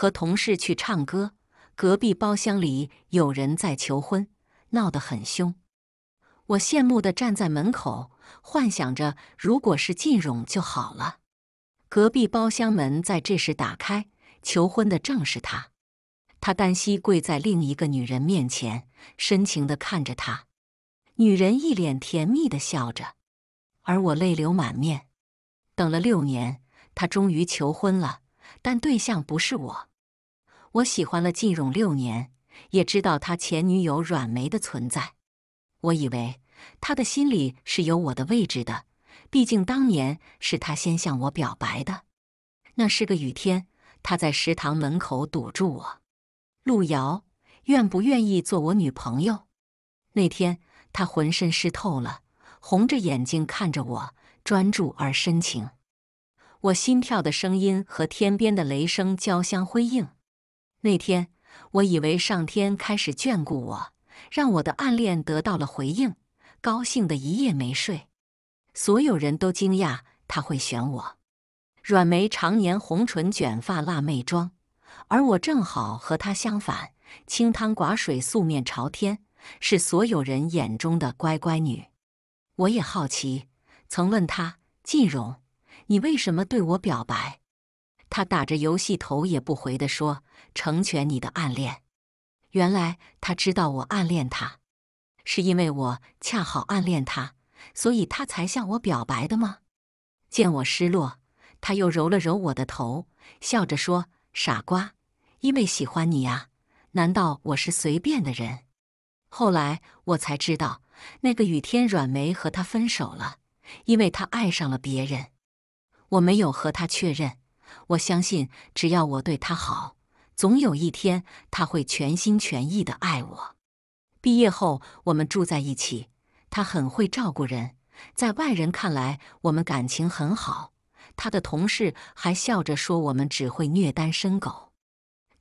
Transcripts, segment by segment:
和同事去唱歌，隔壁包厢里有人在求婚，闹得很凶。我羡慕地站在门口，幻想着如果是晋荣就好了。隔壁包厢门在这时打开，求婚的正是他。他单膝跪在另一个女人面前，深情地看着她。女人一脸甜蜜地笑着，而我泪流满面。等了六年，他终于求婚了，但对象不是我。我喜欢了靳荣六年，也知道他前女友阮梅的存在。我以为他的心里是有我的位置的，毕竟当年是他先向我表白的。那是个雨天，他在食堂门口堵住我，陆遥，愿不愿意做我女朋友？那天他浑身湿透了，红着眼睛看着我，专注而深情。我心跳的声音和天边的雷声交相辉映。那天，我以为上天开始眷顾我，让我的暗恋得到了回应，高兴的一夜没睡。所有人都惊讶他会选我。阮梅常年红唇卷发辣妹妆，而我正好和她相反，清汤寡水素面朝天，是所有人眼中的乖乖女。我也好奇，曾问他：晋荣，你为什么对我表白？他打着游戏，头也不回地说。成全你的暗恋，原来他知道我暗恋他，是因为我恰好暗恋他，所以他才向我表白的吗？见我失落，他又揉了揉我的头，笑着说：“傻瓜，因为喜欢你呀。”难道我是随便的人？后来我才知道，那个雨天，阮梅和他分手了，因为他爱上了别人。我没有和他确认，我相信只要我对他好。总有一天，他会全心全意的爱我。毕业后，我们住在一起，他很会照顾人，在外人看来，我们感情很好。他的同事还笑着说：“我们只会虐单身狗。”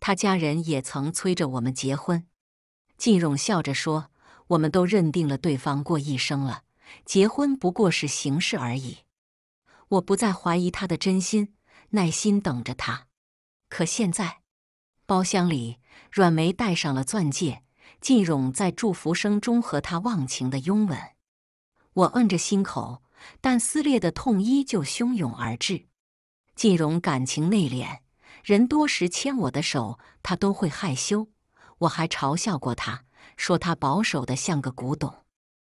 他家人也曾催着我们结婚。靳荣笑着说：“我们都认定了对方过一生了，结婚不过是形式而已。”我不再怀疑他的真心，耐心等着他。可现在，包厢里，阮梅戴上了钻戒，靳荣在祝福声中和她忘情的拥吻。我摁着心口，但撕裂的痛依旧汹涌而至。靳荣感情内敛，人多时牵我的手，他都会害羞。我还嘲笑过他，说他保守的像个古董。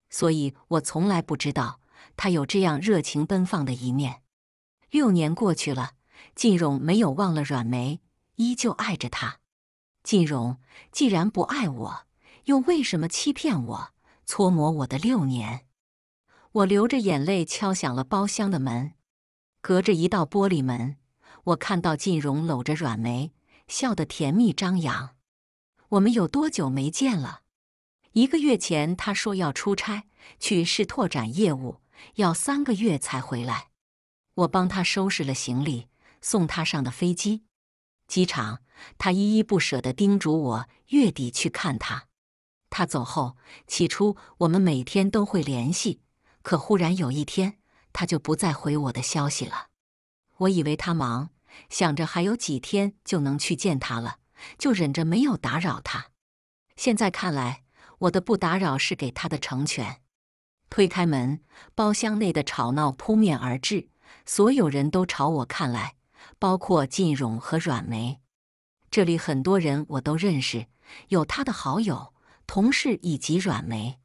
所以我从来不知道他有这样热情奔放的一面。六年过去了，靳荣没有忘了阮梅。依旧爱着他，晋荣，既然不爱我，又为什么欺骗我、搓磨我的六年？我流着眼泪敲响了包厢的门，隔着一道玻璃门，我看到晋荣搂着阮梅，笑得甜蜜张扬。我们有多久没见了？一个月前，他说要出差去市拓展业务，要三个月才回来。我帮他收拾了行李，送他上的飞机。机场，他依依不舍地叮嘱我月底去看他。他走后，起初我们每天都会联系，可忽然有一天，他就不再回我的消息了。我以为他忙，想着还有几天就能去见他了，就忍着没有打扰他。现在看来，我的不打扰是给他的成全。推开门，包厢内的吵闹扑面而至，所有人都朝我看来。包括靳勇和阮梅，这里很多人我都认识，有他的好友、同事以及阮梅。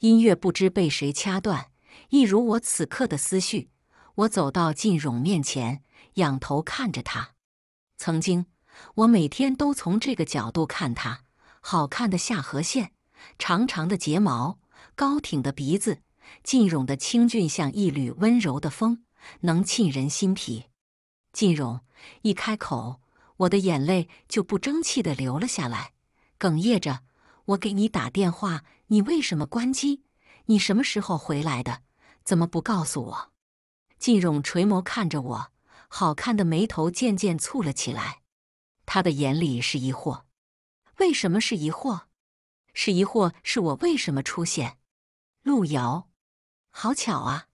音乐不知被谁掐断，一如我此刻的思绪。我走到靳勇面前，仰头看着他。曾经，我每天都从这个角度看他，好看的下颌线，长长的睫毛，高挺的鼻子。靳勇的清俊像一缕温柔的风，能沁人心脾。靖荣一开口，我的眼泪就不争气的流了下来，哽咽着：“我给你打电话，你为什么关机？你什么时候回来的？怎么不告诉我？”靖勇垂眸看着我，好看的眉头渐渐蹙了起来，他的眼里是疑惑：“为什么是疑惑？是疑惑是我为什么出现？”陆遥，好巧啊！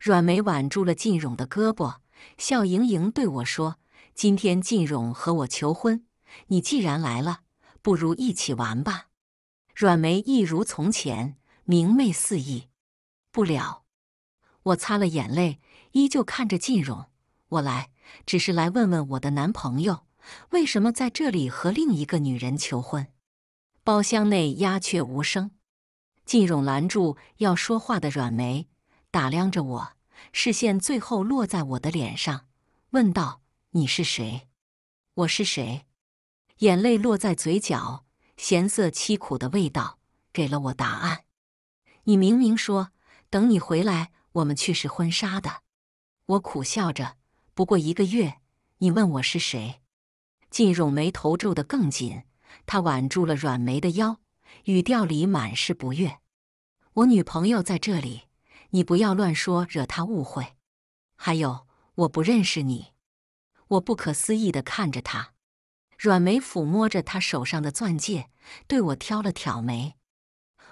阮梅挽住了靳勇的胳膊。笑盈盈对我说：“今天靳荣和我求婚，你既然来了，不如一起玩吧。”阮梅一如从前，明媚肆意。不了，我擦了眼泪，依旧看着靳荣。我来，只是来问问我的男朋友，为什么在这里和另一个女人求婚。包厢内鸦雀无声。靳荣拦住要说话的阮梅，打量着我。视线最后落在我的脸上，问道：“你是谁？我是谁？”眼泪落在嘴角，咸涩凄苦的味道给了我答案。你明明说等你回来，我们去试婚纱的。我苦笑着，不过一个月。你问我是谁？靳荣眉头皱得更紧，他挽住了阮梅的腰，语调里满是不悦：“我女朋友在这里。”你不要乱说，惹他误会。还有，我不认识你。我不可思议地看着他，软眉抚摸着他手上的钻戒，对我挑了挑眉。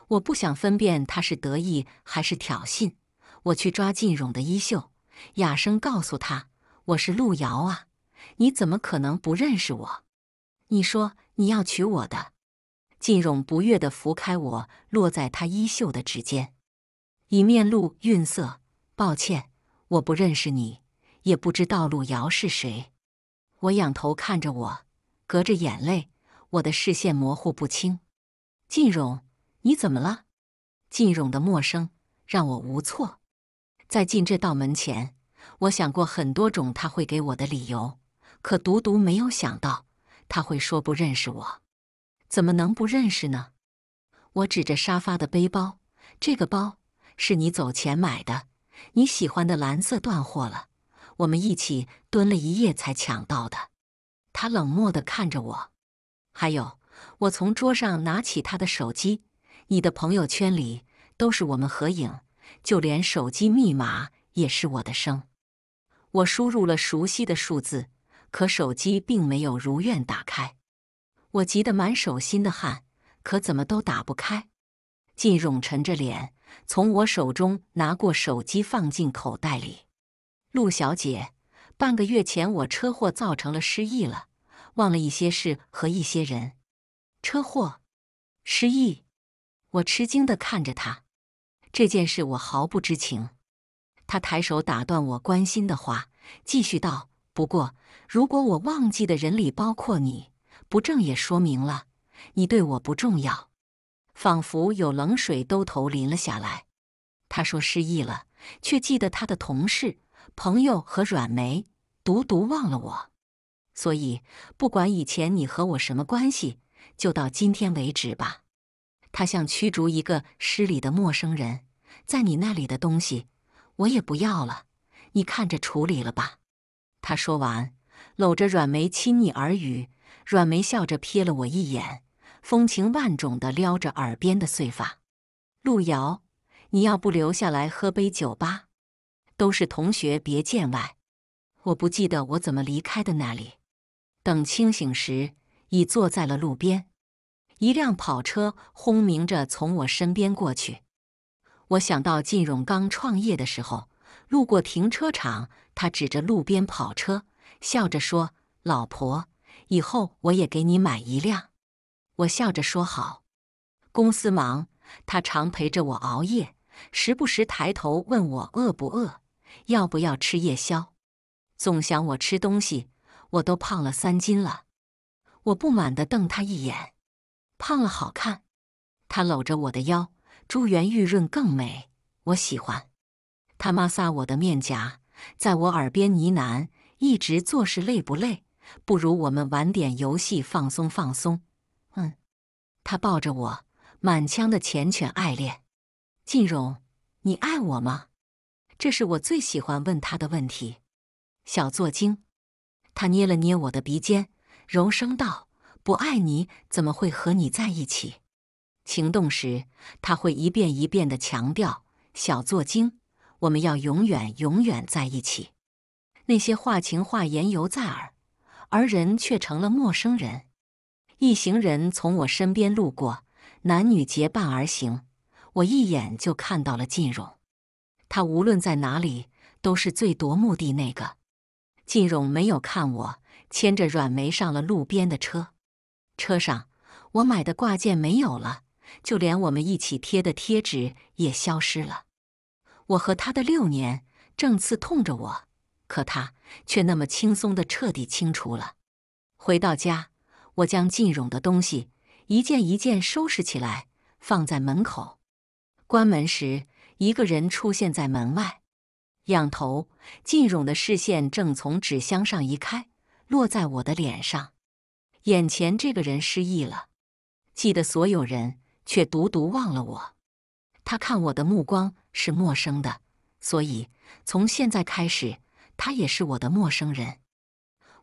我不想分辨他是得意还是挑衅。我去抓靳荣的衣袖，哑声告诉他：“我是路遥啊，你怎么可能不认识我？你说你要娶我的。”靳荣不悦地拂开我落在他衣袖的指尖。以面露愠色，抱歉，我不认识你，也不知道陆遥是谁。我仰头看着我，隔着眼泪，我的视线模糊不清。晋荣，你怎么了？晋荣的陌生让我无措。在进这道门前，我想过很多种他会给我的理由，可独独没有想到他会说不认识我。怎么能不认识呢？我指着沙发的背包，这个包。是你走前买的，你喜欢的蓝色断货了，我们一起蹲了一夜才抢到的。他冷漠地看着我。还有，我从桌上拿起他的手机，你的朋友圈里都是我们合影，就连手机密码也是我的生。我输入了熟悉的数字，可手机并没有如愿打开。我急得满手心的汗，可怎么都打不开。靳荣沉着脸。从我手中拿过手机，放进口袋里。陆小姐，半个月前我车祸造成了失忆了，忘了一些事和一些人。车祸，失忆？我吃惊的看着他。这件事我毫不知情。他抬手打断我关心的话，继续道：“不过，如果我忘记的人里包括你，不正也说明了你对我不重要？”仿佛有冷水兜头淋了下来。他说：“失忆了，却记得他的同事、朋友和阮梅，独独忘了我。所以，不管以前你和我什么关系，就到今天为止吧。”他像驱逐一个失礼的陌生人，在你那里的东西，我也不要了，你看着处理了吧。他说完，搂着阮梅亲昵耳语。阮梅笑着瞥了我一眼。风情万种的撩着耳边的碎发，路遥，你要不留下来喝杯酒吧？都是同学，别见外。我不记得我怎么离开的那里。等清醒时，已坐在了路边。一辆跑车轰鸣着从我身边过去。我想到靳勇刚创业的时候，路过停车场，他指着路边跑车，笑着说：“老婆，以后我也给你买一辆。”我笑着说：“好，公司忙，他常陪着我熬夜，时不时抬头问我饿不饿，要不要吃夜宵，总想我吃东西，我都胖了三斤了。”我不满的瞪他一眼，“胖了好看。”他搂着我的腰，珠圆玉润更美，我喜欢。他摩撒我的面颊，在我耳边呢喃：“一直做事累不累？不如我们玩点游戏放松放松。”他抱着我，满腔的缱绻爱恋。靳荣，你爱我吗？这是我最喜欢问他的问题。小作精，他捏了捏我的鼻尖，柔声道：“不爱你怎么会和你在一起？”情动时，他会一遍一遍的强调：“小作精，我们要永远永远在一起。”那些话情话言犹在耳，而人却成了陌生人。一行人从我身边路过，男女结伴而行。我一眼就看到了靳荣，他无论在哪里都是最夺目的那个。靳荣没有看我，牵着阮梅上了路边的车。车上，我买的挂件没有了，就连我们一起贴的贴纸也消失了。我和他的六年正刺痛着我，可他却那么轻松的彻底清除了。回到家。我将靳勇的东西一件一件收拾起来，放在门口。关门时，一个人出现在门外。仰头，靳勇的视线正从纸箱上移开，落在我的脸上。眼前这个人失忆了，记得所有人，却独独忘了我。他看我的目光是陌生的，所以从现在开始，他也是我的陌生人。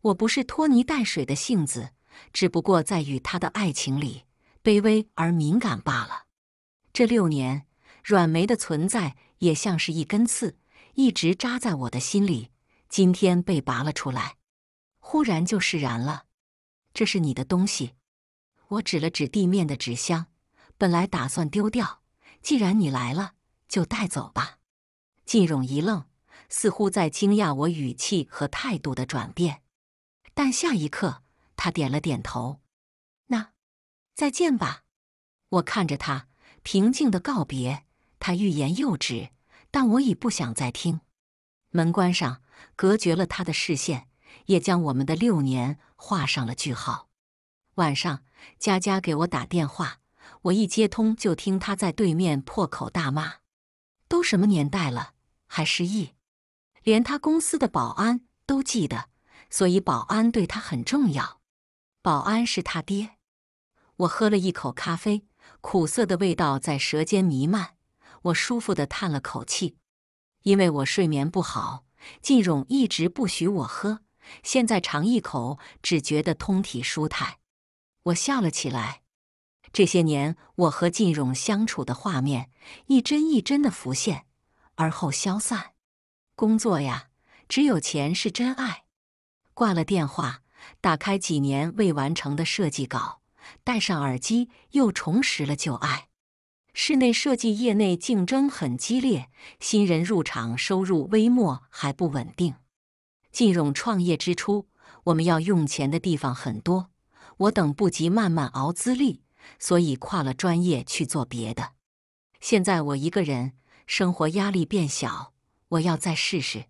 我不是拖泥带水的性子。只不过在与他的爱情里，卑微而敏感罢了。这六年，阮梅的存在也像是一根刺，一直扎在我的心里。今天被拔了出来，忽然就释然了。这是你的东西，我指了指地面的纸箱。本来打算丢掉，既然你来了，就带走吧。靳勇一愣，似乎在惊讶我语气和态度的转变，但下一刻。他点了点头，那，再见吧。我看着他平静的告别，他欲言又止，但我已不想再听。门关上，隔绝了他的视线，也将我们的六年画上了句号。晚上，佳佳给我打电话，我一接通就听他在对面破口大骂：“都什么年代了，还失忆？连他公司的保安都记得，所以保安对他很重要。”保安是他爹。我喝了一口咖啡，苦涩的味道在舌尖弥漫。我舒服的叹了口气，因为我睡眠不好。靳勇一直不许我喝，现在尝一口，只觉得通体舒坦。我笑了起来。这些年我和靳勇相处的画面，一帧一帧的浮现，而后消散。工作呀，只有钱是真爱。挂了电话。打开几年未完成的设计稿，戴上耳机又重拾了旧爱。室内设计业内竞争很激烈，新人入场收入微末还不稳定。进勇创业之初，我们要用钱的地方很多，我等不及慢慢熬资历，所以跨了专业去做别的。现在我一个人，生活压力变小，我要再试试。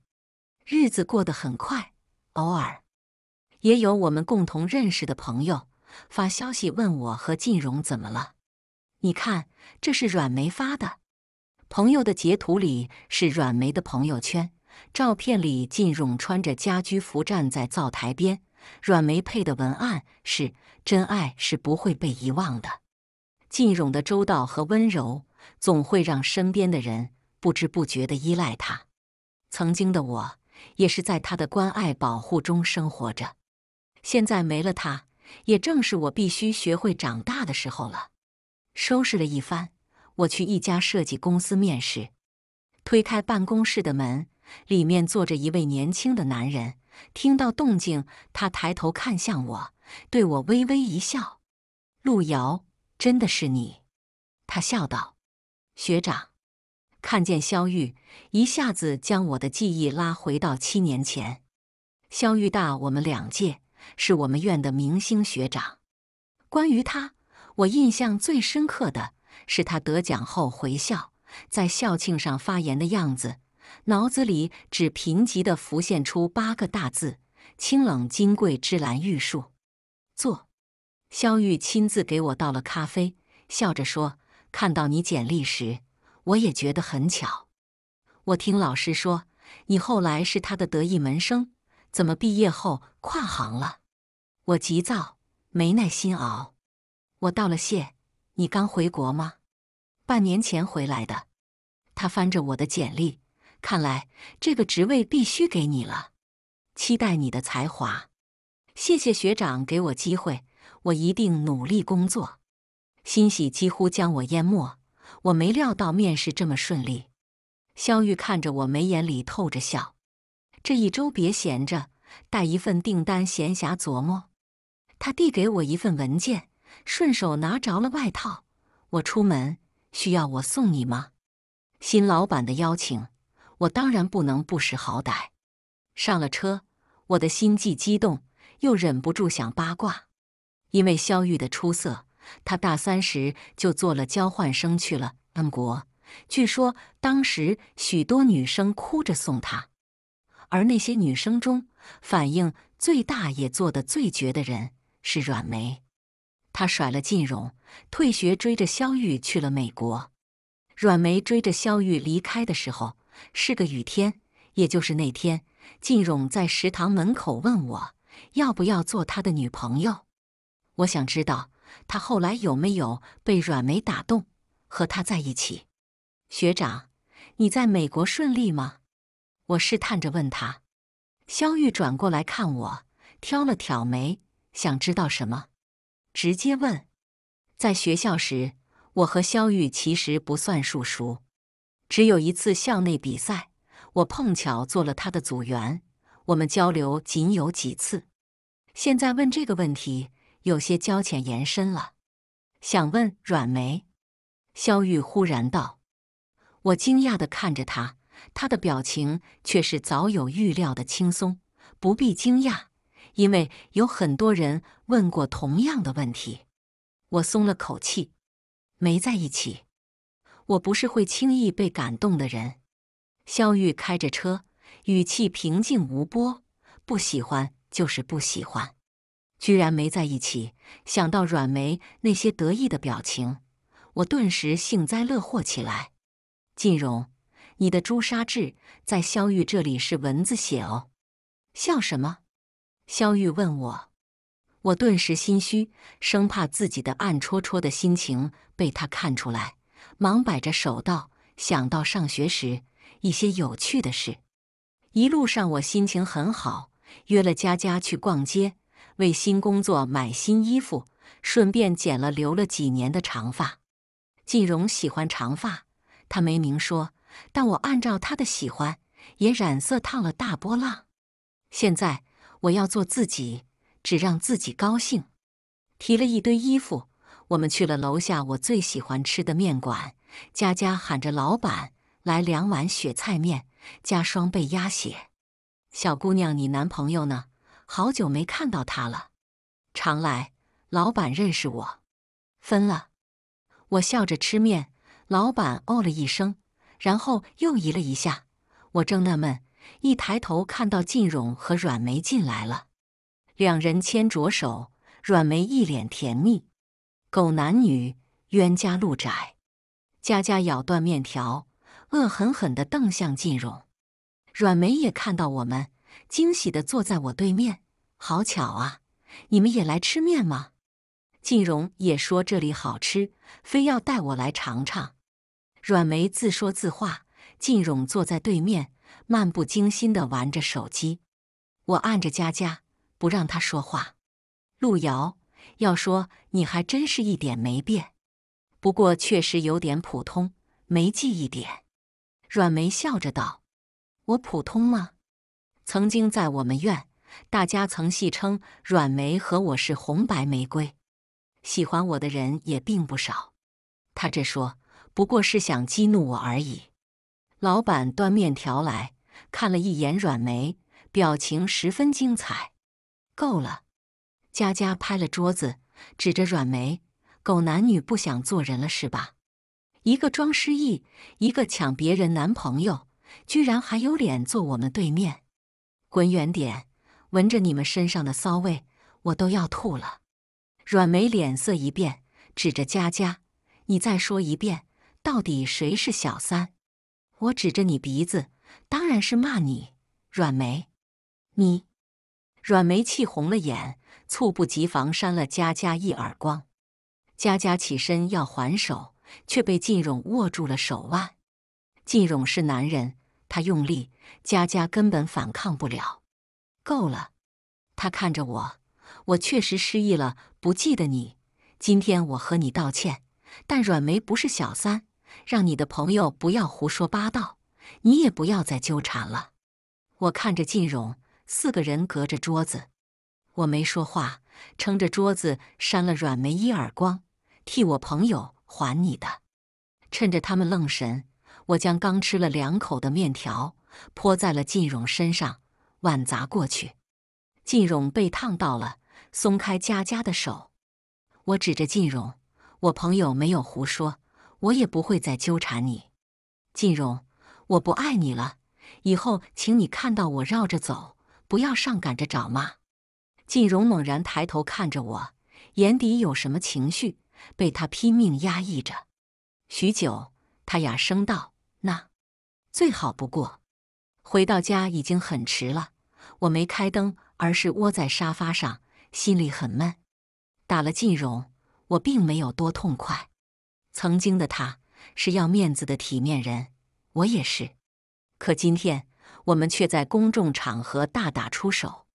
日子过得很快，偶尔。也有我们共同认识的朋友发消息问我和晋荣怎么了？你看，这是阮梅发的朋友的截图里是阮梅的朋友圈照片里，晋荣穿着家居服站在灶台边。阮梅配的文案是：“真爱是不会被遗忘的。”晋荣的周到和温柔，总会让身边的人不知不觉地依赖他。曾经的我，也是在他的关爱保护中生活着。现在没了他，也正是我必须学会长大的时候了。收拾了一番，我去一家设计公司面试。推开办公室的门，里面坐着一位年轻的男人。听到动静，他抬头看向我，对我微微一笑：“陆遥，真的是你。”他笑道：“学长，看见肖玉，一下子将我的记忆拉回到七年前。肖玉大我们两届。”是我们院的明星学长。关于他，我印象最深刻的是他得奖后回校，在校庆上发言的样子，脑子里只贫瘠的浮现出八个大字：清冷金桂，芝兰玉树。坐。肖玉亲自给我倒了咖啡，笑着说：“看到你简历时，我也觉得很巧。我听老师说，你后来是他的得意门生。”怎么毕业后跨行了？我急躁，没耐心熬。我道了谢。你刚回国吗？半年前回来的。他翻着我的简历，看来这个职位必须给你了。期待你的才华。谢谢学长给我机会，我一定努力工作。欣喜几乎将我淹没。我没料到面试这么顺利。肖玉看着我，眉眼里透着笑。这一周别闲着，带一份订单，闲暇琢磨。他递给我一份文件，顺手拿着了外套。我出门需要我送你吗？新老板的邀请，我当然不能不识好歹。上了车，我的心既激动又忍不住想八卦。因为肖玉的出色，他大三时就做了交换生去了 N 国。据说当时许多女生哭着送他。而那些女生中，反应最大也做的最绝的人是阮梅，她甩了靳荣，退学追着萧玉去了美国。阮梅追着萧玉离开的时候是个雨天，也就是那天，靳荣在食堂门口问我要不要做他的女朋友。我想知道他后来有没有被阮梅打动，和她在一起。学长，你在美国顺利吗？我试探着问他，肖玉转过来看我，挑了挑眉，想知道什么？直接问。在学校时，我和肖玉其实不算数熟，只有一次校内比赛，我碰巧做了他的组员，我们交流仅有几次。现在问这个问题，有些交浅言深了。想问阮梅，肖玉忽然道。我惊讶地看着他。他的表情却是早有预料的轻松，不必惊讶，因为有很多人问过同样的问题。我松了口气，没在一起。我不是会轻易被感动的人。肖玉开着车，语气平静无波，不喜欢就是不喜欢。居然没在一起，想到阮梅那些得意的表情，我顿时幸灾乐祸起来。靖榕。你的朱砂痣在萧玉这里是蚊子血哦，笑什么？萧玉问我，我顿时心虚，生怕自己的暗戳戳的心情被他看出来，忙摆着手道：“想到上学时一些有趣的事。”一路上我心情很好，约了佳佳去逛街，为新工作买新衣服，顺便剪了留了几年的长发。季荣喜欢长发，他没明说。但我按照他的喜欢，也染色烫了大波浪。现在我要做自己，只让自己高兴。提了一堆衣服，我们去了楼下我最喜欢吃的面馆。佳佳喊着老板：“来两碗雪菜面，加双倍鸭血。”小姑娘，你男朋友呢？好久没看到他了。常来，老板认识我。分了，我笑着吃面。老板哦了一声。然后又移了一下，我正纳闷，一抬头看到靳荣和阮梅进来了，两人牵着手，阮梅一脸甜蜜。狗男女，冤家路窄。佳佳咬断面条，恶狠狠地瞪向靳荣。阮梅也看到我们，惊喜地坐在我对面。好巧啊，你们也来吃面吗？靳荣也说这里好吃，非要带我来尝尝。阮梅自说自话，靳勇坐在对面，漫不经心地玩着手机。我按着佳佳，不让她说话。陆遥要说，你还真是一点没变，不过确实有点普通，没记忆点。阮梅笑着道：“我普通吗？曾经在我们院，大家曾戏称阮梅和我是红白玫瑰，喜欢我的人也并不少。”他这说。不过是想激怒我而已。老板端面条来，看了一眼阮梅，表情十分精彩。够了！佳佳拍了桌子，指着阮梅：“狗男女，不想做人了是吧？一个装失忆，一个抢别人男朋友，居然还有脸坐我们对面，滚远点！闻着你们身上的骚味，我都要吐了。”阮梅脸色一变，指着佳佳：“你再说一遍！”到底谁是小三？我指着你鼻子，当然是骂你，阮梅。你，阮梅气红了眼，猝不及防扇了佳佳一耳光。佳佳起身要还手，却被靳勇握住了手腕。靳勇是男人，他用力，佳佳根本反抗不了。够了，他看着我，我确实失忆了，不记得你。今天我和你道歉，但阮梅不是小三。让你的朋友不要胡说八道，你也不要再纠缠了。我看着晋荣，四个人隔着桌子，我没说话，撑着桌子扇了阮梅一耳光，替我朋友还你的。趁着他们愣神，我将刚吃了两口的面条泼在了晋荣身上，碗砸过去。晋荣被烫到了，松开佳佳的手。我指着晋荣，我朋友没有胡说。我也不会再纠缠你，靖荣，我不爱你了。以后请你看到我绕着走，不要上赶着找妈。靖荣猛然抬头看着我，眼底有什么情绪被他拼命压抑着。许久，他哑声道：“那最好不过。”回到家已经很迟了，我没开灯，而是窝在沙发上，心里很闷。打了靖荣，我并没有多痛快。曾经的他是要面子的体面人，我也是。可今天我们却在公众场合大打出手。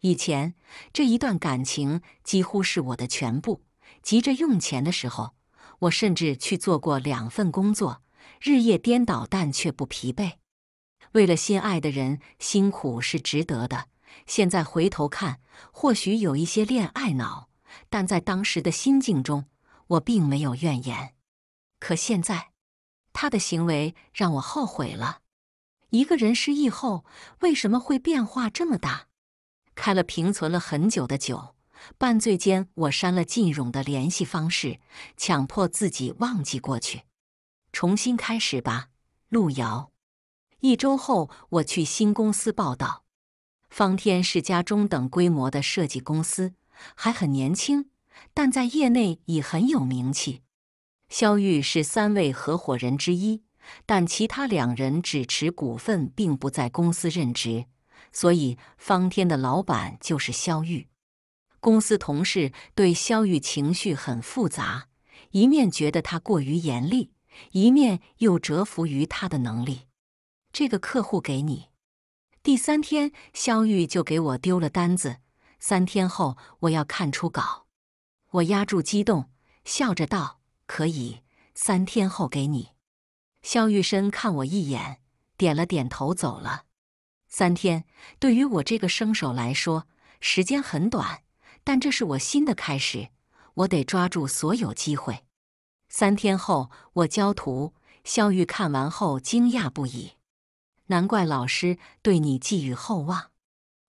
以前这一段感情几乎是我的全部。急着用钱的时候，我甚至去做过两份工作，日夜颠倒，但却不疲惫。为了心爱的人，辛苦是值得的。现在回头看，或许有一些恋爱脑，但在当时的心境中。我并没有怨言，可现在，他的行为让我后悔了。一个人失忆后为什么会变化这么大？开了平存了很久的酒，半醉间我删了靳荣的联系方式，强迫自己忘记过去，重新开始吧。路遥，一周后我去新公司报道。方天是家中等规模的设计公司，还很年轻。但在业内已很有名气。肖玉是三位合伙人之一，但其他两人只持股份，并不在公司任职。所以方天的老板就是肖玉。公司同事对肖玉情绪很复杂，一面觉得他过于严厉，一面又折服于他的能力。这个客户给你。第三天，肖玉就给我丢了单子。三天后，我要看出稿。我压住激动，笑着道：“可以，三天后给你。”肖玉生看我一眼，点了点头，走了。三天对于我这个生手来说，时间很短，但这是我新的开始，我得抓住所有机会。三天后，我交徒肖玉看完后惊讶不已，难怪老师对你寄予厚望。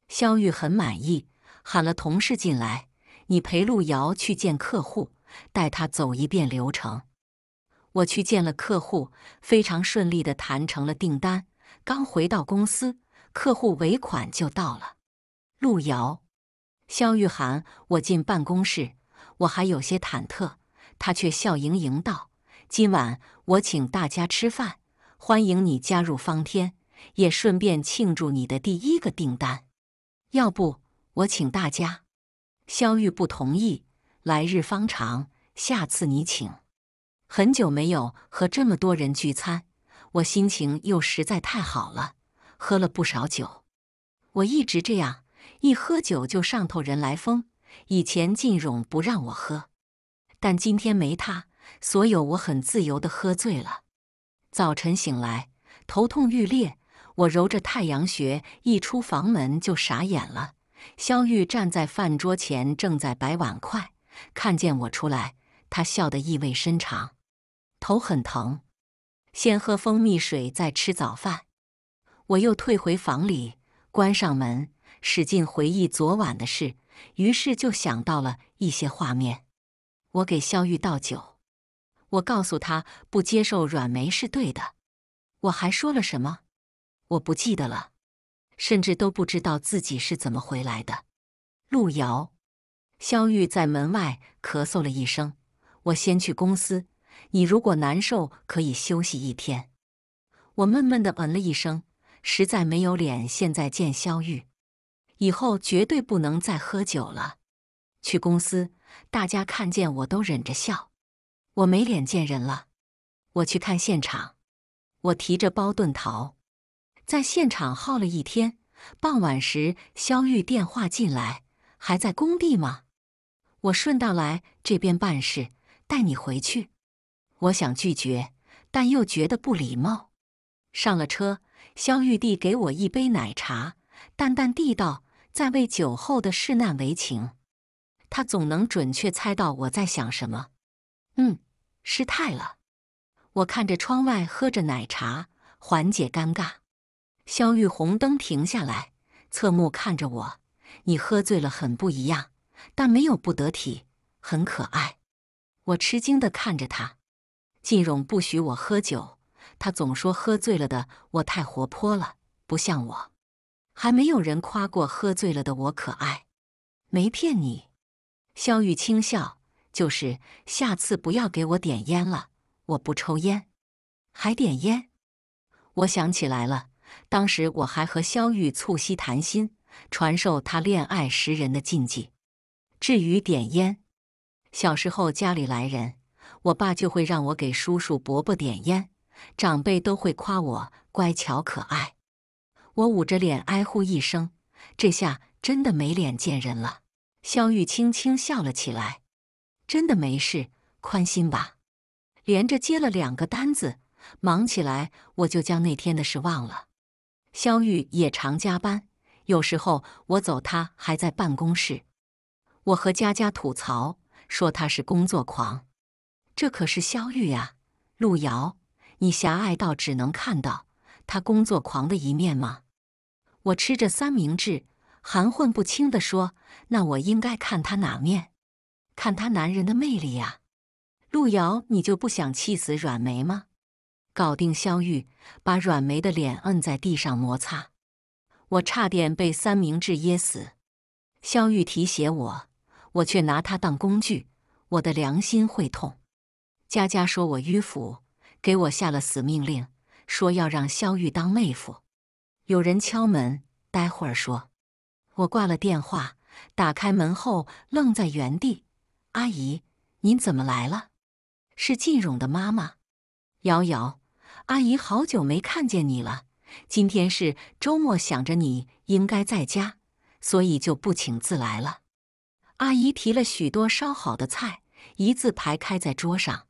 肖玉很满意，喊了同事进来。你陪陆遥去见客户，带他走一遍流程。我去见了客户，非常顺利的谈成了订单。刚回到公司，客户尾款就到了。陆遥，肖玉涵，我进办公室，我还有些忐忑，他却笑盈盈道：“今晚我请大家吃饭，欢迎你加入方天，也顺便庆祝你的第一个订单。要不我请大家。”萧玉不同意。来日方长，下次你请。很久没有和这么多人聚餐，我心情又实在太好了，喝了不少酒。我一直这样，一喝酒就上头，人来疯。以前晋勇不让我喝，但今天没他，所以我很自由的喝醉了。早晨醒来，头痛欲裂，我揉着太阳穴，一出房门就傻眼了。萧玉站在饭桌前，正在摆碗筷，看见我出来，他笑得意味深长。头很疼，先喝蜂蜜水，再吃早饭。我又退回房里，关上门，使劲回忆昨晚的事，于是就想到了一些画面。我给萧玉倒酒，我告诉他不接受阮梅是对的，我还说了什么？我不记得了。甚至都不知道自己是怎么回来的。路遥，萧玉在门外咳嗽了一声。我先去公司，你如果难受，可以休息一天。我闷闷的嗯了一声，实在没有脸现在见萧玉，以后绝对不能再喝酒了。去公司，大家看见我都忍着笑，我没脸见人了。我去看现场，我提着包遁逃。在现场耗了一天，傍晚时肖玉电话进来，还在工地吗？我顺道来这边办事，带你回去。我想拒绝，但又觉得不礼貌。上了车，肖玉递给我一杯奶茶，淡淡地道：“在为酒后的事难为情。”他总能准确猜到我在想什么。嗯，失态了。我看着窗外，喝着奶茶，缓解尴尬。萧玉红灯停下来，侧目看着我：“你喝醉了，很不一样，但没有不得体，很可爱。”我吃惊地看着他。靳荣不许我喝酒，他总说喝醉了的我太活泼了，不像我。还没有人夸过喝醉了的我可爱。没骗你，萧玉轻笑：“就是下次不要给我点烟了，我不抽烟。”还点烟？我想起来了。当时我还和萧玉促膝谈心，传授他恋爱识人的禁忌。至于点烟，小时候家里来人，我爸就会让我给叔叔伯伯点烟，长辈都会夸我乖巧可爱。我捂着脸哀呼一声，这下真的没脸见人了。萧玉轻轻笑了起来：“真的没事，宽心吧。”连着接了两个单子，忙起来我就将那天的事忘了。肖玉也常加班，有时候我走，他还在办公室。我和佳佳吐槽说他是工作狂，这可是肖玉啊！路遥，你狭隘到只能看到他工作狂的一面吗？我吃着三明治，含混不清的说：“那我应该看他哪面？看他男人的魅力呀！”路遥，你就不想气死阮梅吗？搞定肖玉，把阮梅的脸摁在地上摩擦，我差点被三明治噎死。肖玉提携我，我却拿他当工具，我的良心会痛。佳佳说我迂腐，给我下了死命令，说要让肖玉当妹夫。有人敲门，待会儿说。我挂了电话，打开门后愣在原地。阿姨，您怎么来了？是季荣的妈妈，瑶瑶。阿姨好久没看见你了，今天是周末，想着你应该在家，所以就不请自来了。阿姨提了许多烧好的菜，一字排开在桌上，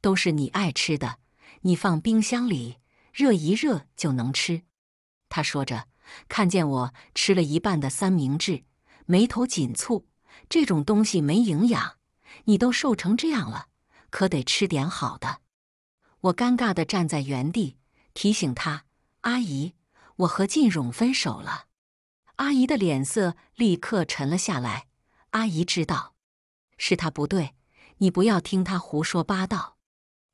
都是你爱吃的。你放冰箱里热一热就能吃。她说着，看见我吃了一半的三明治，眉头紧蹙。这种东西没营养，你都瘦成这样了，可得吃点好的。我尴尬地站在原地，提醒他：“阿姨，我和晋勇分手了。”阿姨的脸色立刻沉了下来。阿姨知道，是他不对，你不要听他胡说八道。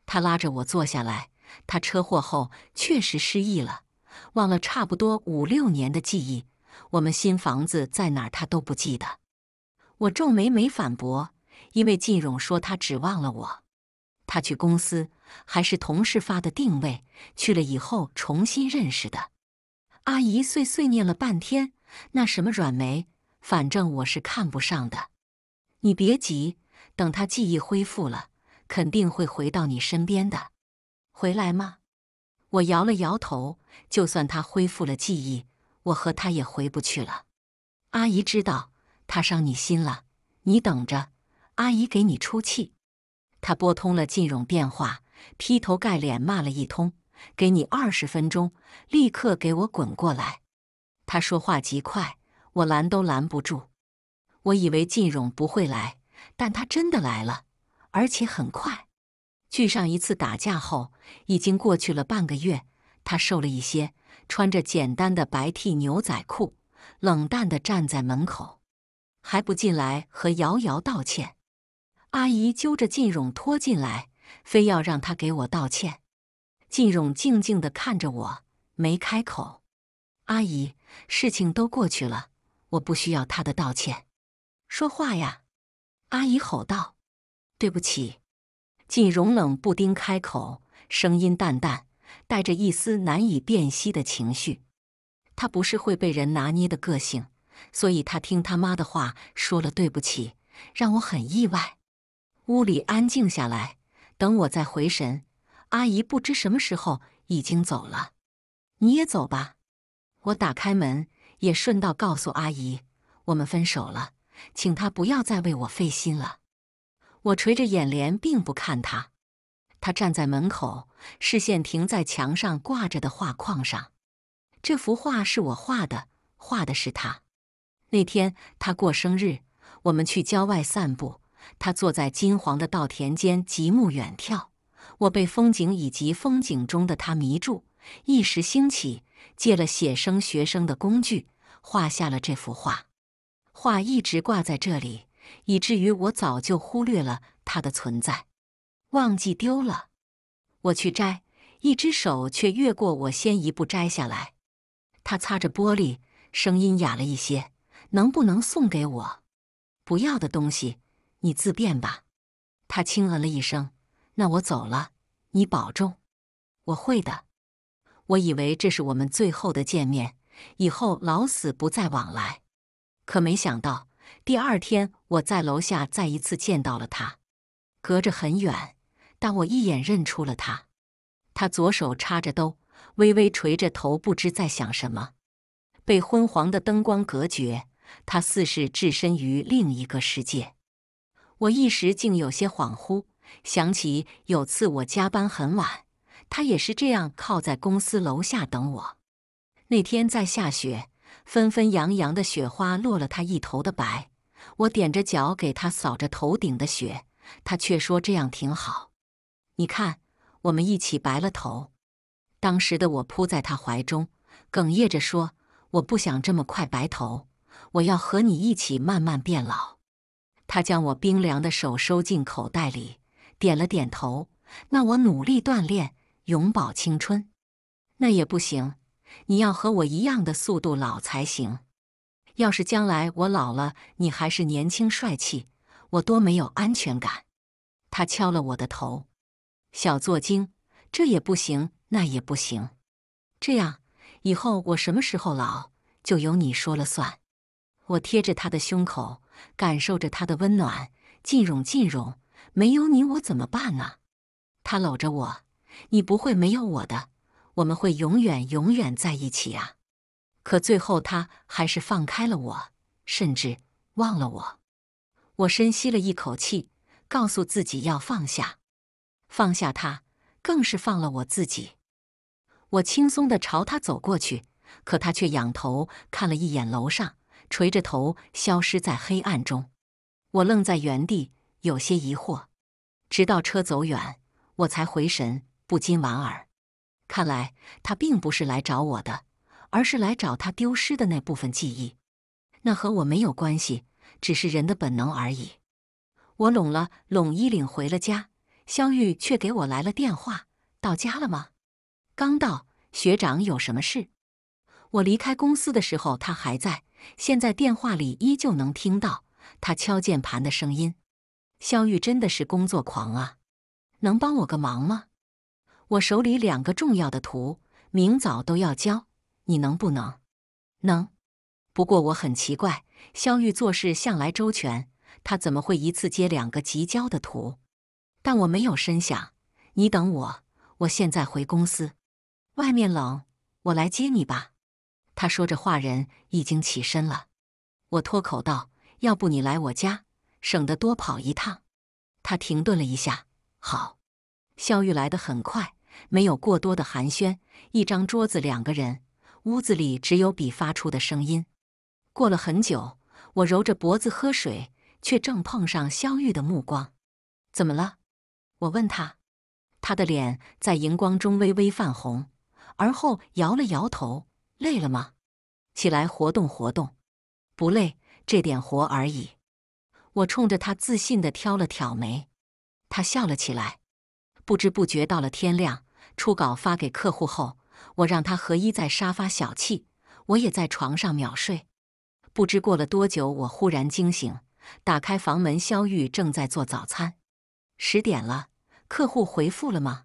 他拉着我坐下来。他车祸后确实失忆了，忘了差不多五六年的记忆。我们新房子在哪儿，他都不记得。我皱眉没反驳，因为晋勇说他指望了我，他去公司。还是同事发的定位，去了以后重新认识的。阿姨碎碎念了半天，那什么软梅，反正我是看不上的。你别急，等他记忆恢复了，肯定会回到你身边的。回来吗？我摇了摇头。就算他恢复了记忆，我和他也回不去了。阿姨知道他伤你心了，你等着，阿姨给你出气。她拨通了靳勇电话。劈头盖脸骂了一通，给你二十分钟，立刻给我滚过来！他说话极快，我拦都拦不住。我以为晋勇不会来，但他真的来了，而且很快。距上一次打架后已经过去了半个月，他瘦了一些，穿着简单的白 T 牛仔裤，冷淡的站在门口，还不进来和瑶瑶道歉。阿姨揪着靳勇拖进来。非要让他给我道歉，靳荣静静的看着我，没开口。阿姨，事情都过去了，我不需要他的道歉。说话呀！阿姨吼道。对不起。靳荣冷不丁开口，声音淡淡，带着一丝难以辨析的情绪。他不是会被人拿捏的个性，所以他听他妈的话说了对不起，让我很意外。屋里安静下来。等我再回神，阿姨不知什么时候已经走了。你也走吧。我打开门，也顺道告诉阿姨，我们分手了，请她不要再为我费心了。我垂着眼帘，并不看他。他站在门口，视线停在墙上挂着的画框上。这幅画是我画的，画的是他。那天他过生日，我们去郊外散步。他坐在金黄的稻田间，极目远眺。我被风景以及风景中的他迷住，一时兴起，借了写生学生的工具，画下了这幅画。画一直挂在这里，以至于我早就忽略了它的存在，忘记丢了。我去摘，一只手却越过我，先一步摘下来。他擦着玻璃，声音哑了一些：“能不能送给我？不要的东西。”你自便吧，他轻嗯了一声。那我走了，你保重。我会的。我以为这是我们最后的见面，以后老死不再往来。可没想到，第二天我在楼下再一次见到了他。隔着很远，但我一眼认出了他。他左手插着兜，微微垂着头，不知在想什么。被昏黄的灯光隔绝，他似是置身于另一个世界。我一时竟有些恍惚，想起有次我加班很晚，他也是这样靠在公司楼下等我。那天在下雪，纷纷扬扬的雪花落了他一头的白。我踮着脚给他扫着头顶的雪，他却说这样挺好。你看，我们一起白了头。当时的我扑在他怀中，哽咽着说：“我不想这么快白头，我要和你一起慢慢变老。”他将我冰凉的手收进口袋里，点了点头。那我努力锻炼，永葆青春。那也不行，你要和我一样的速度老才行。要是将来我老了，你还是年轻帅气，我多没有安全感。他敲了我的头。小作精，这也不行，那也不行。这样，以后我什么时候老，就由你说了算。我贴着他的胸口。感受着他的温暖，晋荣，晋荣，没有你我怎么办啊？他搂着我，你不会没有我的，我们会永远永远在一起啊！可最后他还是放开了我，甚至忘了我。我深吸了一口气，告诉自己要放下，放下他，更是放了我自己。我轻松地朝他走过去，可他却仰头看了一眼楼上。垂着头消失在黑暗中，我愣在原地，有些疑惑。直到车走远，我才回神，不禁莞尔。看来他并不是来找我的，而是来找他丢失的那部分记忆。那和我没有关系，只是人的本能而已。我拢了拢衣领，回了家。肖玉却给我来了电话：“到家了吗？”“刚到。”“学长有什么事？”我离开公司的时候，他还在。现在电话里依旧能听到他敲键盘的声音。肖玉真的是工作狂啊！能帮我个忙吗？我手里两个重要的图，明早都要交，你能不能？能。不过我很奇怪，肖玉做事向来周全，他怎么会一次接两个急交的图？但我没有深想。你等我，我现在回公司。外面冷，我来接你吧。他说着话，人已经起身了。我脱口道：“要不你来我家，省得多跑一趟。”他停顿了一下，好。肖玉来得很快，没有过多的寒暄。一张桌子，两个人，屋子里只有笔发出的声音。过了很久，我揉着脖子喝水，却正碰上肖玉的目光。“怎么了？”我问他。他的脸在荧光中微微泛红，而后摇了摇头。累了吗？起来活动活动，不累，这点活而已。我冲着他自信地挑了挑眉，他笑了起来。不知不觉到了天亮，初稿发给客户后，我让他合衣在沙发小憩，我也在床上秒睡。不知过了多久，我忽然惊醒，打开房门，肖玉正在做早餐。十点了，客户回复了吗？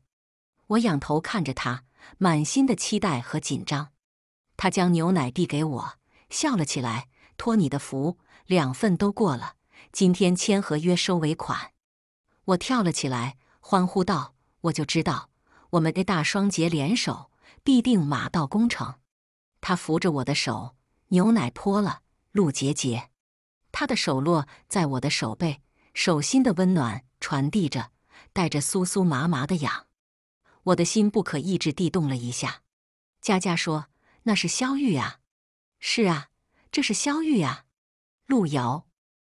我仰头看着他，满心的期待和紧张。他将牛奶递给我，笑了起来。托你的福，两份都过了。今天签合约收尾款，我跳了起来，欢呼道：“我就知道，我们跟大双杰联手，必定马到功成。”他扶着我的手，牛奶泼了，陆杰杰，他的手落在我的手背，手心的温暖传递着，带着酥酥麻麻的痒。我的心不可抑制地动了一下。佳佳说。那是萧玉啊！是啊，这是萧玉啊。陆遥，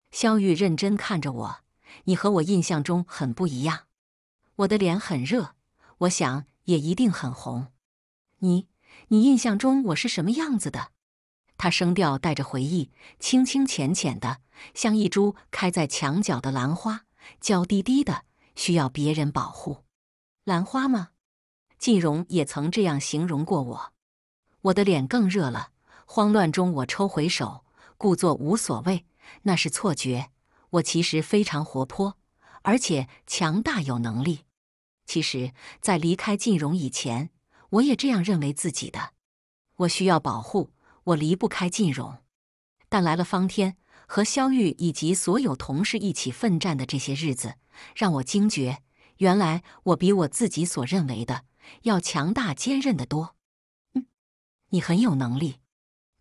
萧玉认真看着我，你和我印象中很不一样。我的脸很热，我想也一定很红。你，你印象中我是什么样子的？他声调带着回忆，轻轻浅浅的，像一株开在墙角的兰花，娇滴滴的，需要别人保护。兰花吗？季荣也曾这样形容过我。我的脸更热了，慌乱中我抽回手，故作无所谓。那是错觉，我其实非常活泼，而且强大有能力。其实，在离开晋荣以前，我也这样认为自己的。我需要保护，我离不开晋荣。但来了方天和肖玉以及所有同事一起奋战的这些日子，让我惊觉，原来我比我自己所认为的要强大坚韧得多。你很有能力，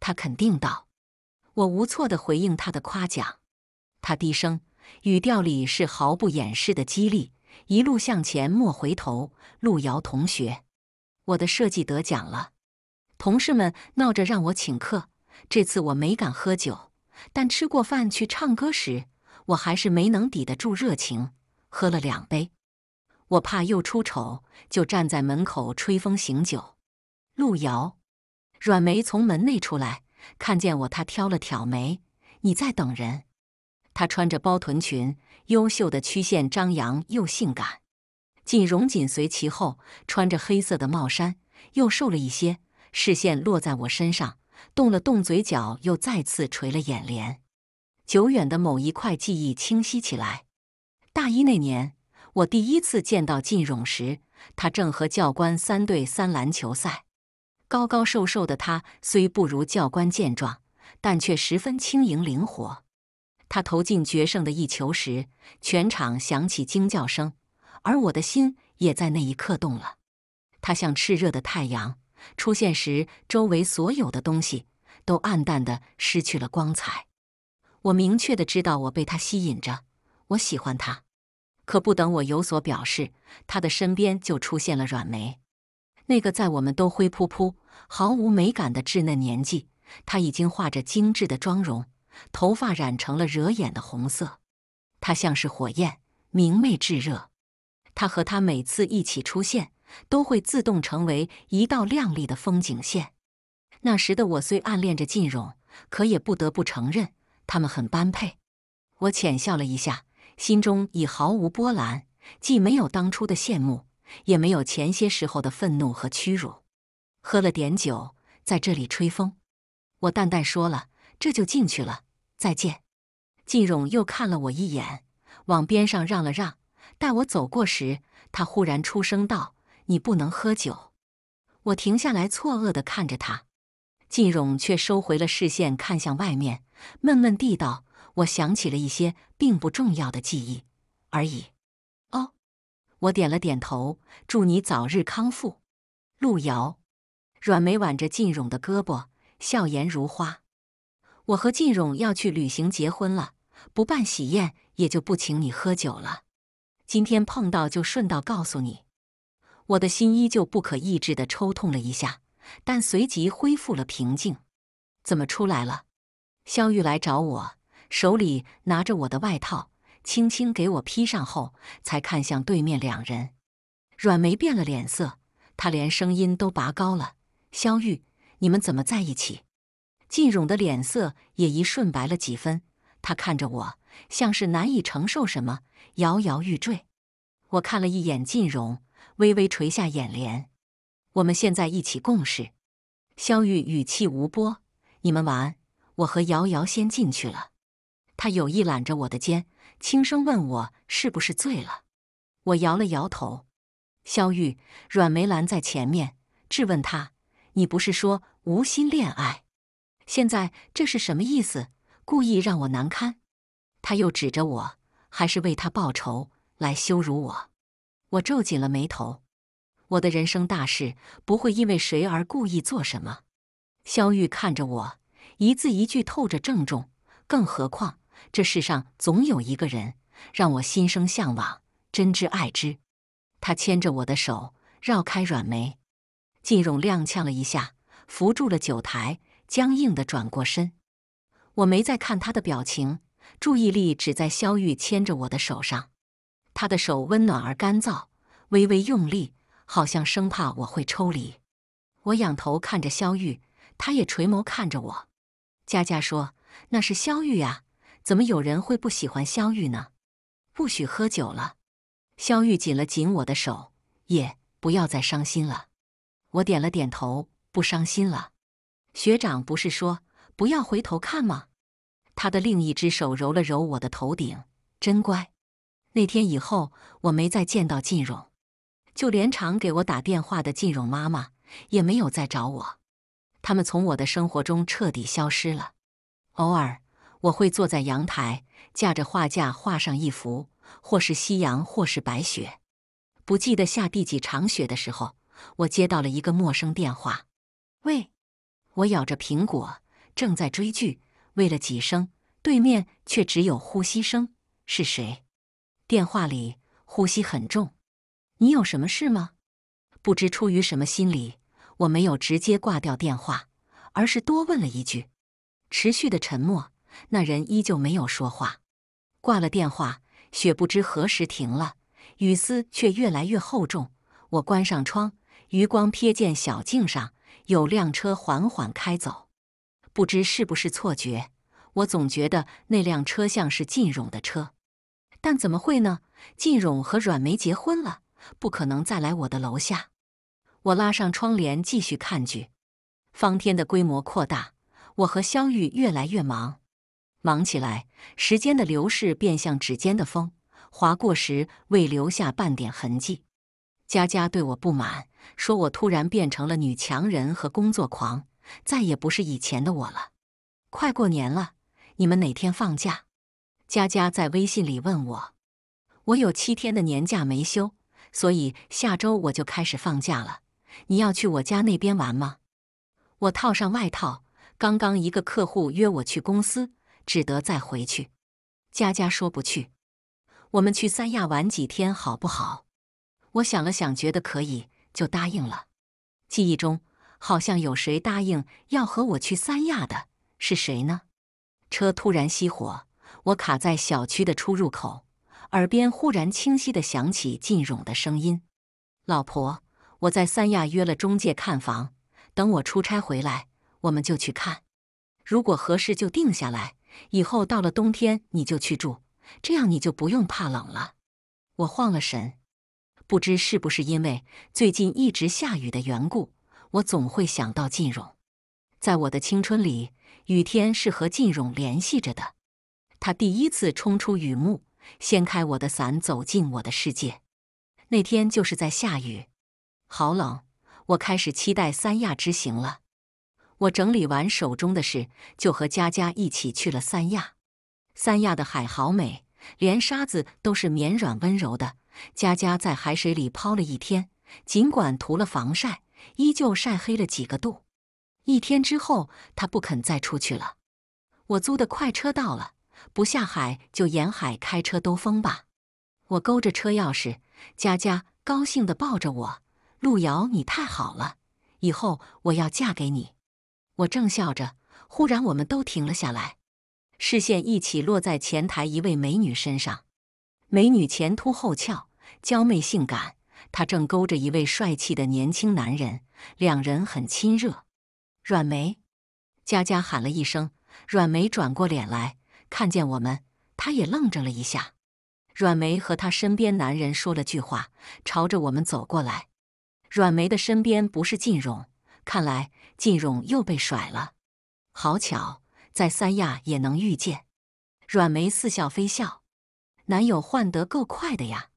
他肯定道。我无措地回应他的夸奖。他低声，语调里是毫不掩饰的激励：一路向前，莫回头。路遥同学，我的设计得奖了。同事们闹着让我请客，这次我没敢喝酒。但吃过饭去唱歌时，我还是没能抵得住热情，喝了两杯。我怕又出丑，就站在门口吹风醒酒。路遥。阮梅从门内出来，看见我，她挑了挑眉：“你在等人。”她穿着包臀裙，优秀的曲线张扬又性感。锦荣紧随其后，穿着黑色的帽衫，又瘦了一些。视线落在我身上，动了动嘴角，又再次垂了眼帘。久远的某一块记忆清晰起来。大一那年，我第一次见到靳勇时，他正和教官三对三篮球赛。高高瘦瘦的他虽不如教官健壮，但却十分轻盈灵活。他投进决胜的一球时，全场响起惊叫声，而我的心也在那一刻动了。他像炽热的太阳出现时，周围所有的东西都黯淡的失去了光彩。我明确的知道我被他吸引着，我喜欢他。可不等我有所表示，他的身边就出现了阮梅。那个在我们都灰扑扑、毫无美感的稚嫩年纪，他已经画着精致的妆容，头发染成了惹眼的红色。他像是火焰，明媚炙热。他和他每次一起出现，都会自动成为一道亮丽的风景线。那时的我虽暗恋着靳荣，可也不得不承认他们很般配。我浅笑了一下，心中已毫无波澜，既没有当初的羡慕。也没有前些时候的愤怒和屈辱，喝了点酒，在这里吹风。我淡淡说了，这就进去了，再见。季荣又看了我一眼，往边上让了让。待我走过时，他忽然出声道：“你不能喝酒。”我停下来，错愕地看着他。季荣却收回了视线，看向外面，闷闷地道：“我想起了一些并不重要的记忆而已。”我点了点头，祝你早日康复。陆遥，阮梅挽着靳荣的胳膊，笑颜如花。我和靳荣要去旅行结婚了，不办喜宴也就不请你喝酒了。今天碰到就顺道告诉你。我的心依旧不可抑制的抽痛了一下，但随即恢复了平静。怎么出来了？肖玉来找我，手里拿着我的外套。轻轻给我披上后，才看向对面两人。阮梅变了脸色，她连声音都拔高了：“萧玉，你们怎么在一起？”靳勇的脸色也一瞬白了几分，他看着我，像是难以承受什么，摇摇欲坠。我看了一眼靳荣，微微垂下眼帘。我们现在一起共事。萧玉语气无波：“你们玩，我和瑶瑶先进去了。”他有意揽着我的肩。轻声问我是不是醉了？我摇了摇头。萧玉、阮梅拦在前面，质问他：“你不是说无心恋爱？现在这是什么意思？故意让我难堪？”他又指着我，还是为他报仇来羞辱我？我皱紧了眉头。我的人生大事不会因为谁而故意做什么。萧玉看着我，一字一句透着郑重。更何况。这世上总有一个人让我心生向往，真挚爱之。他牵着我的手，绕开软梅，晋勇踉跄了一下，扶住了酒台，僵硬地转过身。我没再看他的表情，注意力只在萧玉牵着我的手上。他的手温暖而干燥，微微用力，好像生怕我会抽离。我仰头看着萧玉，他也垂眸看着我。佳佳说：“那是萧玉啊。”怎么有人会不喜欢萧玉呢？不许喝酒了。萧玉紧了紧我的手，也不要再伤心了。我点了点头，不伤心了。学长不是说不要回头看吗？他的另一只手揉了揉我的头顶，真乖。那天以后，我没再见到晋荣，就连常给我打电话的晋荣妈妈也没有再找我，他们从我的生活中彻底消失了。偶尔。我会坐在阳台，架着画架画上一幅，或是夕阳，或是白雪。不记得下第几场雪的时候，我接到了一个陌生电话。喂，我咬着苹果，正在追剧，喂了几声，对面却只有呼吸声。是谁？电话里呼吸很重。你有什么事吗？不知出于什么心理，我没有直接挂掉电话，而是多问了一句。持续的沉默。那人依旧没有说话，挂了电话。雪不知何时停了，雨丝却越来越厚重。我关上窗，余光瞥见小径上有辆车缓缓开走。不知是不是错觉，我总觉得那辆车像是靳勇的车，但怎么会呢？靳勇和阮梅结婚了，不可能再来我的楼下。我拉上窗帘，继续看剧。方天的规模扩大，我和肖玉越来越忙。忙起来，时间的流逝便像指尖的风，划过时未留下半点痕迹。佳佳对我不满，说我突然变成了女强人和工作狂，再也不是以前的我了。快过年了，你们哪天放假？佳佳在微信里问我，我有七天的年假没休，所以下周我就开始放假了。你要去我家那边玩吗？我套上外套，刚刚一个客户约我去公司。只得再回去。佳佳说不去，我们去三亚玩几天好不好？我想了想，觉得可以，就答应了。记忆中好像有谁答应要和我去三亚的，是谁呢？车突然熄火，我卡在小区的出入口，耳边忽然清晰的响起靳勇的声音：“老婆，我在三亚约了中介看房，等我出差回来，我们就去看，如果合适就定下来。”以后到了冬天，你就去住，这样你就不用怕冷了。我晃了神，不知是不是因为最近一直下雨的缘故，我总会想到晋荣。在我的青春里，雨天是和晋荣联系着的。他第一次冲出雨幕，掀开我的伞，走进我的世界，那天就是在下雨。好冷，我开始期待三亚之行了。我整理完手中的事，就和佳佳一起去了三亚。三亚的海好美，连沙子都是绵软温柔的。佳佳在海水里泡了一天，尽管涂了防晒，依旧晒黑了几个度。一天之后，她不肯再出去了。我租的快车到了，不下海就沿海开车兜风吧。我勾着车钥匙，佳佳高兴地抱着我：“陆遥，你太好了，以后我要嫁给你。”我正笑着，忽然我们都停了下来，视线一起落在前台一位美女身上。美女前凸后翘，娇媚性感，她正勾着一位帅气的年轻男人，两人很亲热。阮梅，佳佳喊了一声，阮梅转过脸来，看见我们，她也愣怔了一下。阮梅和她身边男人说了句话，朝着我们走过来。阮梅的身边不是靳荣，看来。靳荣又被甩了，好巧，在三亚也能遇见。阮梅似笑非笑，男友换得够快的呀。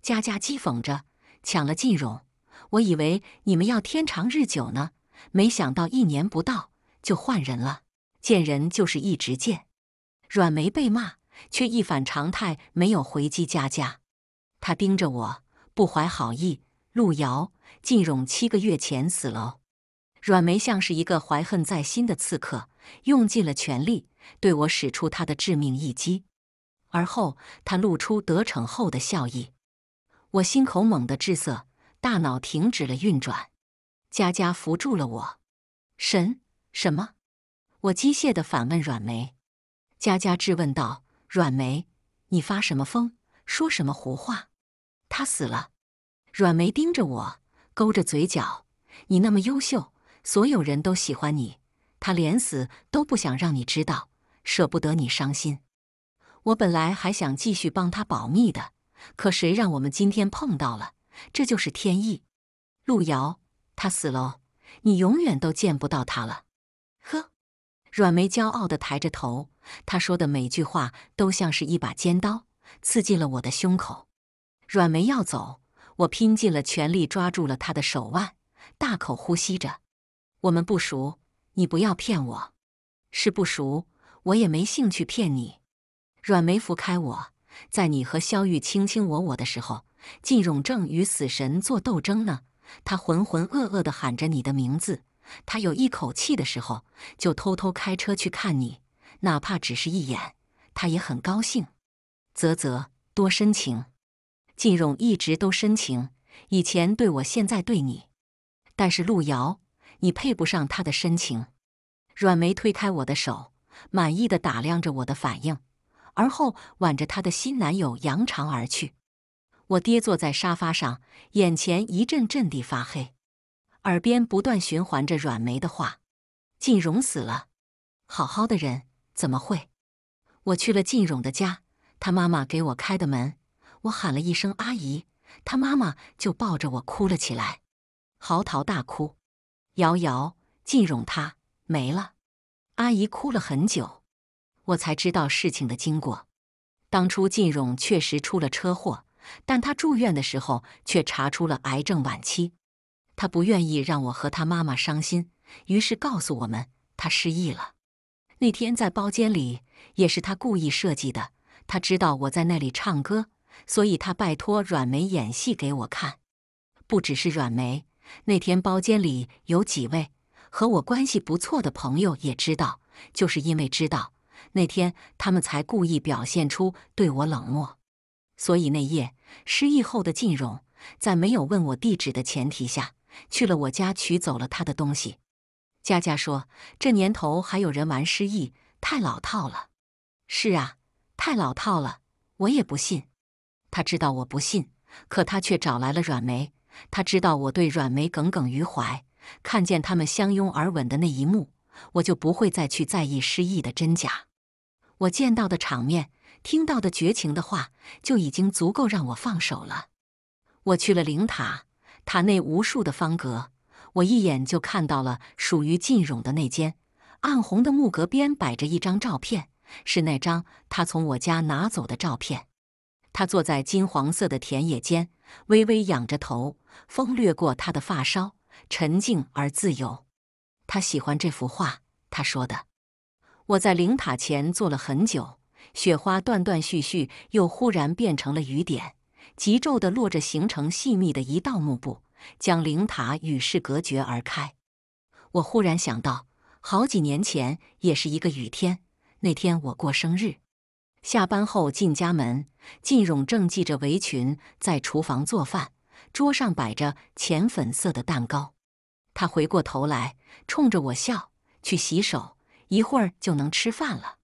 佳佳讥讽着，抢了靳荣，我以为你们要天长日久呢，没想到一年不到就换人了。见人就是一直见。阮梅被骂，却一反常态没有回击佳佳，她盯着我，不怀好意。路遥，靳荣七个月前死了。阮梅像是一个怀恨在心的刺客，用尽了全力对我使出她的致命一击，而后她露出得逞后的笑意。我心口猛地滞涩，大脑停止了运转。佳佳扶住了我。什什么？我机械地反问阮梅。佳佳质问道：“阮梅，你发什么疯？说什么胡话？”他死了。阮梅盯着我，勾着嘴角：“你那么优秀。”所有人都喜欢你，他连死都不想让你知道，舍不得你伤心。我本来还想继续帮他保密的，可谁让我们今天碰到了？这就是天意。陆遥，他死了，你永远都见不到他了。呵，阮梅骄傲地抬着头，她说的每句话都像是一把尖刀，刺进了我的胸口。阮梅要走，我拼尽了全力抓住了他的手腕，大口呼吸着。我们不熟，你不要骗我。是不熟，我也没兴趣骗你。阮梅扶开我，在你和萧玉卿卿我我的时候，靳勇正与死神做斗争呢。他浑浑噩噩的喊着你的名字。他有一口气的时候，就偷偷开车去看你，哪怕只是一眼，他也很高兴。啧啧，多深情！靳勇一直都深情，以前对我，现在对你。但是路遥你配不上他的深情。阮梅推开我的手，满意的打量着我的反应，而后挽着她的新男友扬长而去。我跌坐在沙发上，眼前一阵阵地发黑，耳边不断循环着阮梅的话：“晋荣死了，好好的人怎么会？”我去了晋荣的家，他妈妈给我开的门，我喊了一声“阿姨”，他妈妈就抱着我哭了起来，嚎啕大哭。瑶瑶，靳荣他没了，阿姨哭了很久，我才知道事情的经过。当初靳荣确实出了车祸，但他住院的时候却查出了癌症晚期。他不愿意让我和他妈妈伤心，于是告诉我们他失忆了。那天在包间里也是他故意设计的，他知道我在那里唱歌，所以他拜托阮梅演戏给我看，不只是阮梅。那天包间里有几位和我关系不错的朋友也知道，就是因为知道那天他们才故意表现出对我冷漠。所以那夜失忆后的晋荣，在没有问我地址的前提下，去了我家取走了他的东西。佳佳说：“这年头还有人玩失忆，太老套了。”是啊，太老套了。我也不信。他知道我不信，可他却找来了阮梅。他知道我对阮梅耿耿于怀，看见他们相拥而吻的那一幕，我就不会再去在意失忆的真假。我见到的场面，听到的绝情的话，就已经足够让我放手了。我去了灵塔，塔内无数的方格，我一眼就看到了属于晋荣的那间暗红的木格边摆着一张照片，是那张他从我家拿走的照片。他坐在金黄色的田野间，微微仰着头。风掠过他的发梢，沉静而自由。他喜欢这幅画，他说的。我在灵塔前坐了很久，雪花断断续续，又忽然变成了雨点，急骤地落着，形成细密的一道幕布，将灵塔与世隔绝而开。我忽然想到，好几年前也是一个雨天，那天我过生日，下班后进家门，靳勇正系着围裙在厨房做饭。桌上摆着浅粉色的蛋糕，他回过头来冲着我笑。去洗手，一会儿就能吃饭了。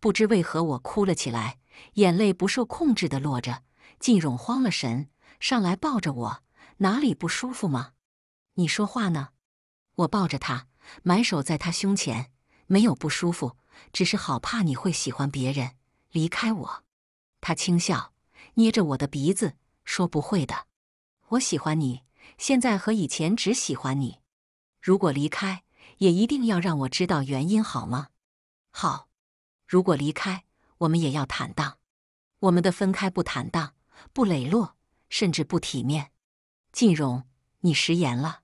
不知为何，我哭了起来，眼泪不受控制的落着。靳勇慌了神，上来抱着我。哪里不舒服吗？你说话呢？我抱着他，埋手在他胸前，没有不舒服，只是好怕你会喜欢别人，离开我。他轻笑，捏着我的鼻子说：“不会的。”我喜欢你，现在和以前只喜欢你。如果离开，也一定要让我知道原因，好吗？好。如果离开，我们也要坦荡。我们的分开不坦荡，不磊落，甚至不体面。晋荣，你食言了。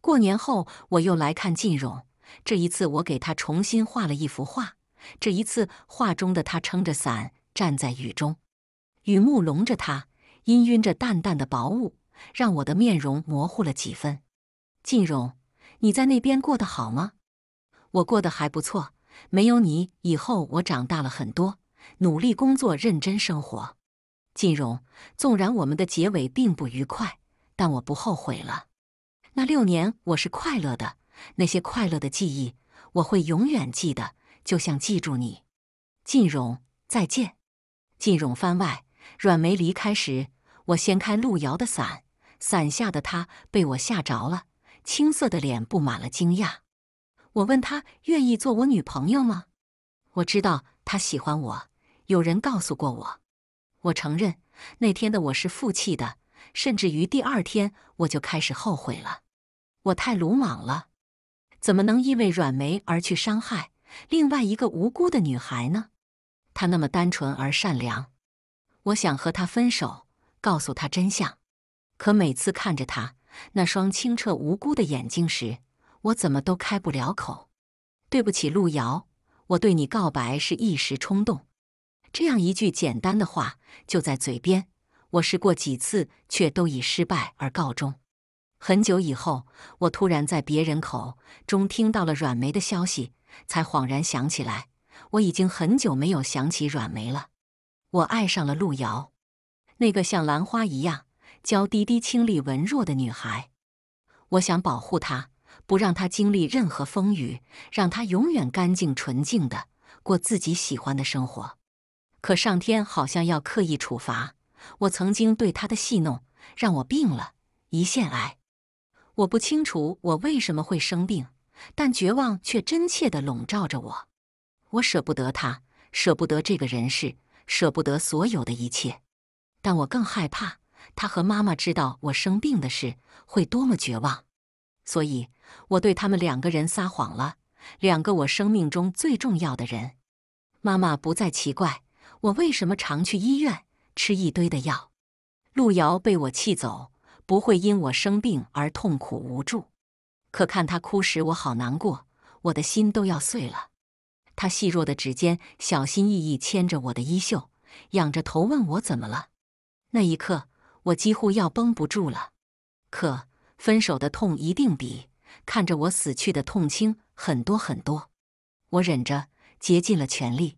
过年后，我又来看晋荣。这一次，我给他重新画了一幅画。这一次，画中的他撑着伞站在雨中，雨幕笼着他，氤氲着淡淡的薄雾。让我的面容模糊了几分。晋荣，你在那边过得好吗？我过得还不错。没有你，以后我长大了很多，努力工作，认真生活。晋荣，纵然我们的结尾并不愉快，但我不后悔了。那六年，我是快乐的。那些快乐的记忆，我会永远记得，就像记住你。晋荣，再见。晋荣番外，阮梅离开时。我掀开路遥的伞，伞下的他被我吓着了，青涩的脸布满了惊讶。我问他愿意做我女朋友吗？我知道他喜欢我，有人告诉过我。我承认那天的我是负气的，甚至于第二天我就开始后悔了。我太鲁莽了，怎么能因为阮梅而去伤害另外一个无辜的女孩呢？她那么单纯而善良，我想和她分手。告诉他真相，可每次看着他那双清澈无辜的眼睛时，我怎么都开不了口。对不起，路遥，我对你告白是一时冲动。这样一句简单的话就在嘴边，我试过几次，却都以失败而告终。很久以后，我突然在别人口中听到了阮梅的消息，才恍然想起来，我已经很久没有想起阮梅了。我爱上了路遥。那个像兰花一样娇滴滴、清丽文弱的女孩，我想保护她，不让她经历任何风雨，让她永远干净纯净的过自己喜欢的生活。可上天好像要刻意处罚我曾经对她的戏弄，让我病了，胰腺癌。我不清楚我为什么会生病，但绝望却真切的笼罩着我。我舍不得她，舍不得这个人世，舍不得所有的一切。但我更害怕他和妈妈知道我生病的事会多么绝望，所以我对他们两个人撒谎了。两个我生命中最重要的人，妈妈不再奇怪我为什么常去医院吃一堆的药。陆瑶被我气走，不会因我生病而痛苦无助。可看他哭时，我好难过，我的心都要碎了。他细弱的指尖小心翼翼牵着我的衣袖，仰着头问我怎么了。那一刻，我几乎要绷不住了。可分手的痛一定比看着我死去的痛轻很多很多。我忍着，竭尽了全力。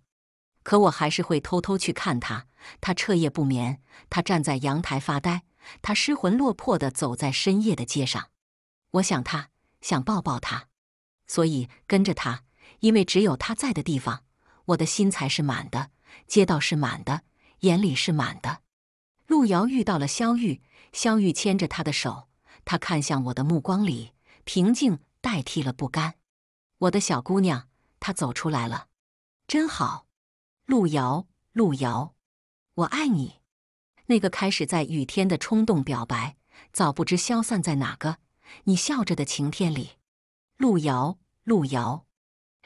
可我还是会偷偷去看他。他彻夜不眠，他站在阳台发呆，他失魂落魄的走在深夜的街上。我想他，想抱抱他，所以跟着他。因为只有他在的地方，我的心才是满的，街道是满的，眼里是满的。路遥遇到了萧玉，萧玉牵着他的手，他看向我的目光里平静代替了不甘。我的小姑娘，她走出来了，真好。路遥，路遥，我爱你。那个开始在雨天的冲动表白，早不知消散在哪个你笑着的晴天里。路遥，路遥，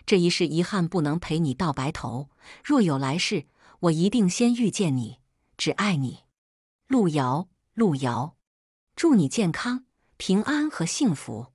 这一世遗憾不能陪你到白头，若有来世，我一定先遇见你，只爱你。路遥，路遥，祝你健康、平安和幸福。